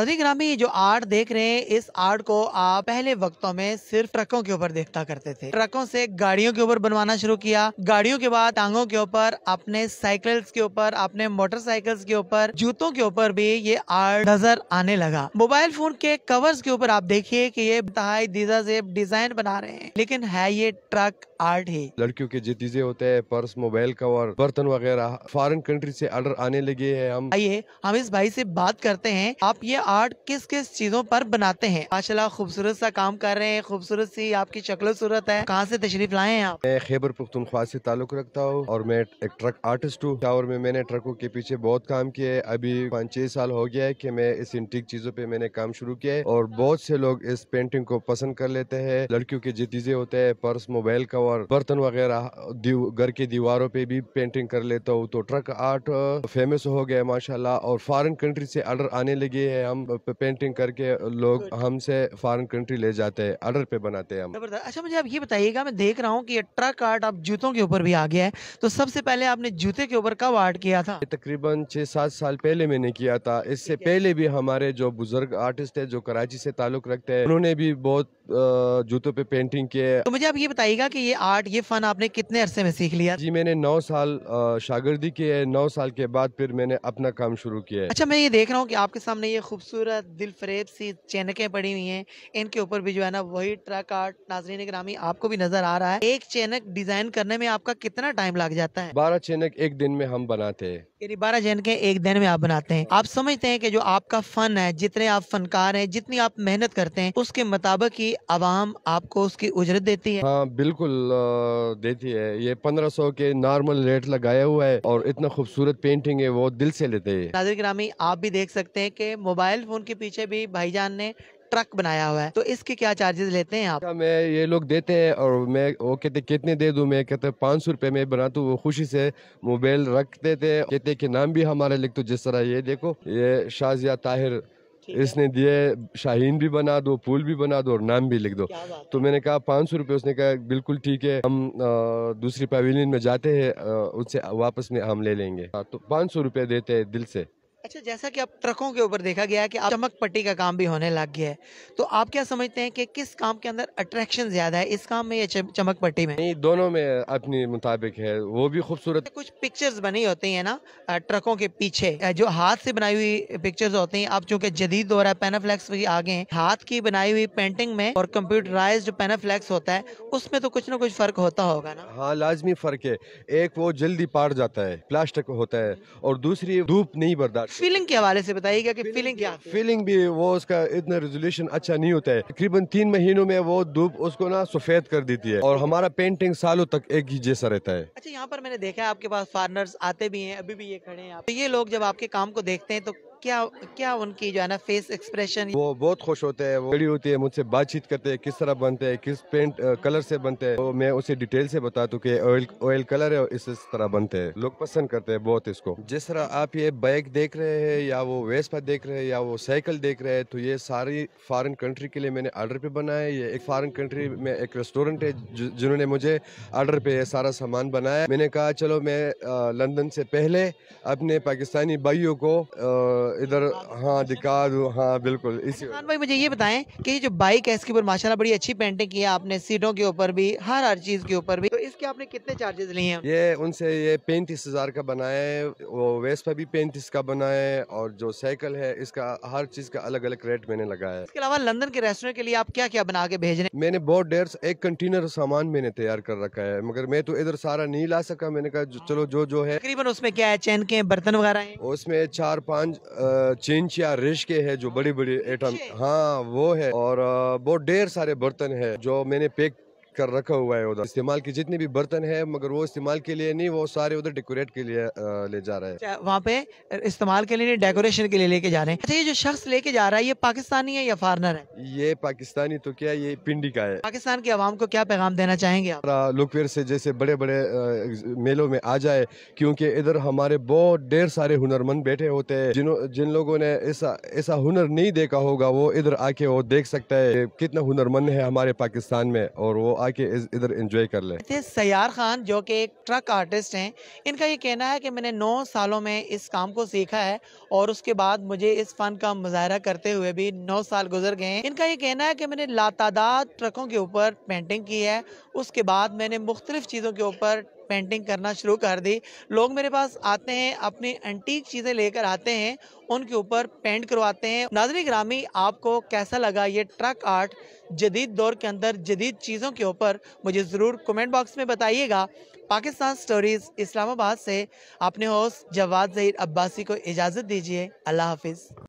नाजरीन जो आर्ट देख रहे हैं इस आर्ट को आप पहले वक्तों में सिर्फ ट्रकों के ऊपर देखता करते थे ट्रकों से गाड़ियों के ऊपर बनवाना शुरू किया गाड़ियों के बाद टांगों के ऊपर अपने साइकिल्स के ऊपर अपने मोटरसाइकिल्स के ऊपर जूतों के ऊपर भी ये आर्ट नजर आने लगा मोबाइल फोन के कवर्स के ऊपर आप देखिए की ये बताई दीजा से डिजाइन बना रहे हैं लेकिन है ये ट्रक आर्ट ही लड़कियों के जो होते हैं पर्स मोबाइल कवर बर्तन वगैरह फॉरन कंट्री ऐसी ऑर्डर आने लगे है हम आइए हम इस भाई ऐसी बात करते हैं आप ये आर्ट किस किस चीजों पर बनाते हैं माशाल्लाह खूबसूरत सा काम कर रहे हैं खूबसूरत सी आपकी शक्ल सूरत है कहाँ से तशरीफ लाए हैं आप मैं खैबर पुख्तनख्वा से ताल्लुक रखता हूँ और मैं एक ट्रक आर्टिस्ट हूँ और में मैंने ट्रकों के पीछे बहुत काम किया है अभी पाँच छह साल हो गया है की मैं इस इंटीक चीजों पे मैंने काम शुरू किया है और बहुत से लोग इस पेंटिंग को पसंद कर लेते हैं लड़कियों के जितीजे होते हैं पर्स मोबाइल कवर बर्तन वगैरह घर की दीवारों पे भी पेंटिंग कर लेता हूँ तो ट्रक आर्ट फेमस हो गया माशाल्लाह और फॉरेन कंट्री से ऑर्डर आने लगे हैं हम हम पेंटिंग करके लोग हमसे फॉरेन कंट्री ले जाते हैं ऑर्डर पे बनाते हैं हम अच्छा मुझे आप ये बताइएगा मैं देख रहा हूँ कि ट्रक आर्ट अब जूतों के ऊपर भी आ गया है तो सबसे पहले आपने जूते के ऊपर कब आर्ट किया था तकरीबन छह सात साल पहले मैंने किया था इससे पहले भी हमारे जो बुजुर्ग आर्टिस्ट है जो कराची से ताल्लुक रखते है उन्होंने भी बहुत जूतों पे पेंटिंग किए तो मुझे आप ये बताइएगा कि ये आर्ट ये फन आपने कितने अरसे में सीख लिया जी मैंने नौ साल शागिर्दी की है नौ साल के बाद फिर मैंने अपना काम शुरू किया अच्छा मैं ये देख रहा हूँ की आपके सामने ये खूब खूबसूरत दिल फरेब सी चैनकें पड़ी हुई हैं इनके ऊपर भी जो है ना वही ट्रक आर्ट नाजरीन ग्रामी आपको भी नजर आ रहा है एक चैनक डिजाइन करने में आपका कितना टाइम लग जाता है बारह चैनक एक दिन में हम बनाते हैं यानी बारह चैनकें एक दिन में आप बनाते हैं आप समझते हैं कि जो आपका फन है जितने आप फनकार हैं जितनी आप मेहनत करते हैं उसके मुताबिक ही आवाम आपको उसकी उजरत देती है हाँ बिल्कुल देती है ये पंद्रह सौ के नॉर्मल रेट लगाया हुआ है और इतना खूबसूरत पेंटिंग है वो दिल से लेते हैं नाजर ग्रामी आप भी देख सकते हैं की मोबाइल मोबाइल फोन के पीछे भी भाईजान ने ट्रक बनाया हुआ है तो इसके क्या चार्जेस लेते हैं आप मैं ये लोग देते हैं और मैं वो कहते कितने दे दूं मैं कहते पाँच सौ रुपये में बना तो वो खुशी से मोबाइल रख देते कहते कि नाम भी हमारे लिख दो जिस तरह ये देखो ये शाजिया ताहिर इसने दिए शाहीन भी बना दो फूल भी बना दो और नाम भी लिख दो तो मैंने कहा पाँच सौ रुपये उसने कहा बिल्कुल ठीक है हम दूसरी पवेलियन में जाते हैं उससे वापस में हम ले लेंगे हाँ, तो पाँच सौ रुपये देते हैं दिल से अच्छा जैसा कि आप ट्रकों के ऊपर देखा गया है कि आप चमक पट्टी का काम भी होने लग गया है तो आप क्या समझते हैं कि किस काम के अंदर अट्रैक्शन ज्यादा है इस काम में या चमक पट्टी में नहीं दोनों में अपने मुताबिक है वो भी खूबसूरत अच्छा, कुछ पिक्चर्स बनी होती है ना ट्रकों के पीछे जो हाथ से बनाई हुई पिक्चर्स होती है आप चूंकि जदीद दौरा है पेनाफ्लैक्स भी आगे हैं हाथ की बनाई हुई पेंटिंग में और कंप्यूटराइज जो पेनाफ्लैक्स होता है उसमें तो कुछ ना कुछ फर्क होता होगा ना हाँ लाजमी फर्क है एक वो जल्दी पार जाता है प्लास्टिक होता है और दूसरी धूप नहीं बर्दाश्त फीलिंग के हवाले से बताइएगा कि फीलिंग क्या फीलिंग भी वो उसका इतना रेजोल्यूशन अच्छा नहीं होता है तकरीबन तीन महीनों में वो धूप उसको ना सफेद कर देती है और हमारा पेंटिंग सालों तक एक ही जैसा रहता है अच्छा यहाँ पर मैंने देखा है आपके पास फार्नर्स आते भी हैं अभी भी ये खड़े हैं तो ये लोग जब आपके काम को देखते हैं तो क्या क्या उनकी जो है ना फेस एक्सप्रेशन वो बहुत खुश होते हैं वो बड़ी होती है मुझसे बातचीत करते हैं किस तरह बनते हैं किस पेंट कलर से बनते हैं तो मैं उसे डिटेल से बता दूं की ऑयल ऑयल कलर है इस, इस तरह बनते हैं लोग पसंद करते हैं बहुत इसको जिस तरह आप ये बाइक देख रहे हैं या वो पर देख रहे हैं या वो साइकिल देख रहे हैं तो ये सारी फॉरन कंट्री के लिए मैंने ऑर्डर पे बनाया है ये एक फॉरन कंट्री में एक रेस्टोरेंट है जिन्होंने मुझे ऑर्डर पे ये सारा सामान बनाया मैंने कहा चलो मैं लंदन से पहले अपने पाकिस्तानी भाइयों को इधर हाँ दिकार हाँ बिल्कुल इसी अच्छा, भाई मुझे ये बताएं कि ये जो बाइक है इसके ऊपर माशाल्लाह बड़ी अच्छी पेंटिंग की है आपने सीटों के ऊपर भी हर हर चीज के ऊपर भी तो इसके आपने कितने चार्जेस लिए हैं ये उनसे ये पैंतीस हजार का बनाए वो वेस्पा भी पैंतीस का बनाए और जो साइकिल है इसका हर चीज का अलग अलग रेट मैंने लगाया है इसके अलावा लंदन के रेस्टोरेंट के लिए आप क्या क्या बना के भेज रहे हैं मैंने बहुत डेढ़ एक कंटेनर सामान मैंने तैयार कर रखा है मगर मैं तो इधर सारा नहीं ला सका मैंने कहा चलो जो जो है तकरीबन उसमें क्या है चैन के बर्तन वगैरह उसमें चार पाँच चिंचिया या के है जो बड़े बड़े आइटम हाँ वो है और बहुत ढेर सारे बर्तन है जो मैंने पैक कर रखा हुआ है उधर इस्तेमाल के जितने भी बर्तन है मगर वो इस्तेमाल के लिए नहीं वो सारे उधर डेकोरेट के लिए ले जा रहे हैं अच्छा, वहाँ पे इस्तेमाल के लिए डेकोरेशन के लिए लेके जा रहे हैं अच्छा ये जो शख्स लेके जा रहा है ये पाकिस्तानी है या फॉरनर है ये पाकिस्तानी तो क्या ये पिंडी का है पाकिस्तान की आवाम को क्या पैगाम देना चाहेंगे लुकवेर से जैसे बड़े बड़े मेलों में आ जाए क्योंकि इधर हमारे बहुत ढेर सारे हुनरमंद बैठे होते हैं जिन जिन लोगों ने ऐसा ऐसा हुनर नहीं देखा होगा वो इधर आके वो देख सकता है कितना हुनरमंद है हमारे पाकिस्तान में और वो आके इधर इंजॉय कर ले सयार खान जो कि एक ट्रक आर्टिस्ट हैं इनका ये कहना है कि मैंने नौ सालों में इस काम को सीखा है और उसके बाद मुझे इस फन का मुजाहरा करते हुए भी नौ साल गुजर गए हैं इनका ये कहना है कि मैंने लातादाद ट्रकों के ऊपर पेंटिंग की है उसके बाद मैंने मुख्तलिफ चीज़ों के ऊपर पेंटिंग करना शुरू कर दी लोग मेरे पास आते हैं अपनी एंटीक चीज़ें लेकर आते हैं उनके ऊपर पेंट करवाते हैं नाजरी ग्रामी आपको कैसा लगा ये ट्रक आर्ट जदीद दौर के अंदर जदीद चीज़ों के ऊपर मुझे ज़रूर कमेंट बॉक्स में बताइएगा पाकिस्तान स्टोरीज़ इस्लामाबाद से अपने होस्ट जवाद जहीर अब्बासी को इजाज़त दीजिए अल्लाह हाफिज़